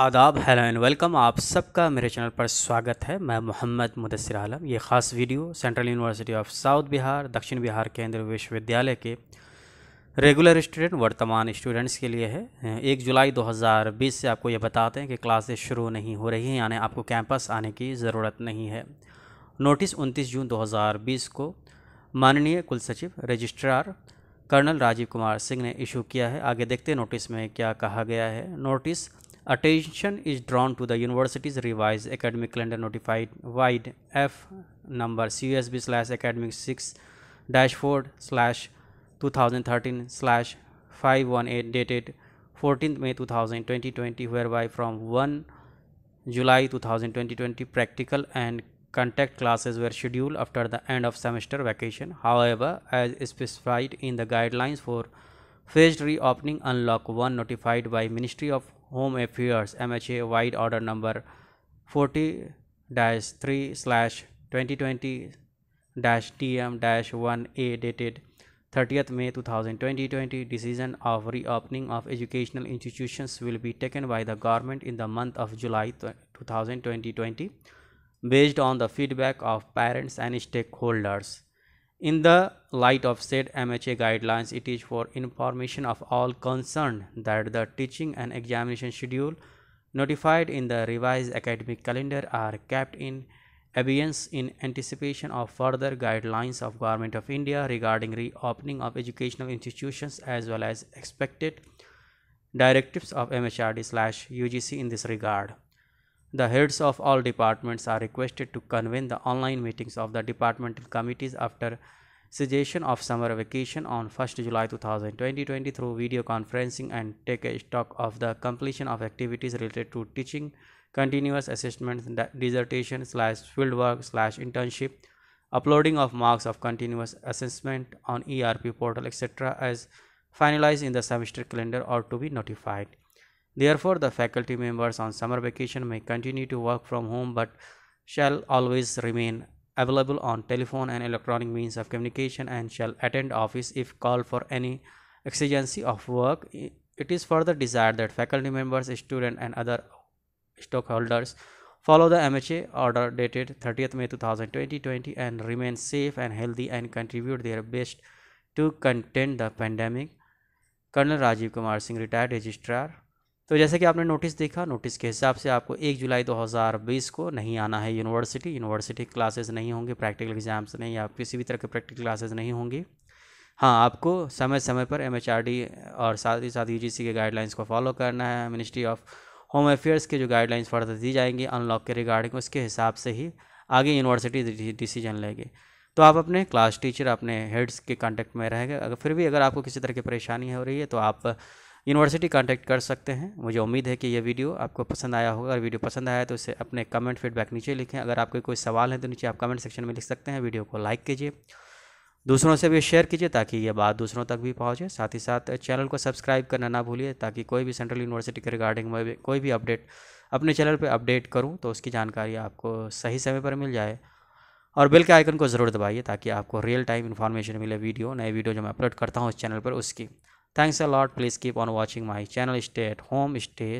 आदाब hello and welcome आप सबका मेरे चैनल पर स्वागत है मैं मोहम्मद मुदसर आलम ये ख़ास video central university of south Bihar दक्षिण बिहार केंद्रीय विश्वविद्यालय के रेगुलर स्टूडेंट वर्तमान स्टूडेंट्स के लिए है एक जुलाई 2020 से आपको ये बताते हैं कि क्लासेस शुरू नहीं हो रही हैं यानी आपको कैंपस आने की ज़रूरत नहीं है नोटिस उनतीस जून 2020 को माननीय कुल सचिव रजिस्ट्रार कर्नल राजीव कुमार सिंह ने इशू किया है आगे देखते नोटिस में क्या कहा गया है notice Attention is drawn to the university's revised academic calendar notified wide F number CUSB slash academic 6 dash 4 slash 2013 slash 518 dated 14th May 2020 whereby from 1 July 2020 practical and contact classes were scheduled after the end of semester vacation. However, as specified in the guidelines for phased reopening unlock 1 notified by Ministry of Home Affairs MHA Wide Order Number 40 3 2020 DM 1A dated 30th May 2020 decision of reopening of educational institutions will be taken by the government in the month of July 2020 based on the feedback of parents and stakeholders. In the light of said MHA guidelines, it is for information of all concerned that the teaching and examination schedule notified in the revised academic calendar are kept in abeyance in anticipation of further guidelines of Government of India regarding reopening of educational institutions as well as expected directives of MHRD slash UGC in this regard. The heads of all departments are requested to convene the online meetings of the departmental committees after cessation of summer vacation on 1st July 2020 through video conferencing and take a stock of the completion of activities related to teaching, continuous assessment, dissertation slash fieldwork slash internship, uploading of marks of continuous assessment on ERP portal etc. as finalized in the semester calendar or to be notified. Therefore, the faculty members on summer vacation may continue to work from home but shall always remain available on telephone and electronic means of communication and shall attend office if called for any exigency of work. It is further desired that faculty members, students, and other stockholders follow the MHA order dated 30th May 2020 and remain safe and healthy and contribute their best to contain the pandemic. Colonel Rajiv Kumar Singh, retired registrar. तो जैसे कि आपने notice देखा notice के हिसाब से आपको 1 जुलाई 2020 को नहीं आना है यूनिवर्सिटी यूनिवर्सिटी क्लासेस नहीं होंगी प्रैक्टिकल एग्जाम्स नहीं या किसी भी तरह के प्रैक्टिकल क्लासेस नहीं होंगी हाँ आपको समय समय पर एम और साथ ही साथ यू के गाइडलाइंस को फॉलो करना है मिनिस्ट्री ऑफ होम अफेयर्स के जो गाइडलाइंस फर्दर दी जाएंगी अनलॉक के रिगार्डिंग उसके हिसाब से ही आगे यूनिवर्सिटी डिसीजन लेगी तो आप अपने क्लास टीचर अपने हेड्स के कांटेक्ट में रहेंगे अगर फिर भी अगर आपको किसी तरह की परेशानी हो रही है तो आप यूनिवर्सिटी कांटेक्ट कर सकते हैं मुझे उम्मीद है कि यह वीडियो आपको पसंद आया होगा अगर वीडियो पसंद आया तो इसे अपने कमेंट फीडबैक नीचे लिखें अगर आपके कोई सवाल है तो नीचे आप कमेंट सेक्शन में लिख सकते हैं वीडियो को लाइक कीजिए दूसरों से भी शेयर कीजिए ताकि ये बात दूसरों तक भी पहुँचे साथ ही साथ चैनल को सब्सक्राइब करना ना भूलिए ताकि कोई भी सेंट्रल यूनिवर्सिटी के रिगार्डिंग में कोई भी अपडेट अपने चैनल पर अपडेट करूँ तो उसकी जानकारी आपको सही समय पर मिल जाए और बिल के आइकन को ज़रूर दबाइए ताकि आपको रियल टाइम इन्फॉर्मेशन मिले वीडियो नए वीडियो जो मैं अपलोड करता हूँ उस चैनल पर उसकी Thanks a lot. Please keep on watching my channel. Stay at home, stay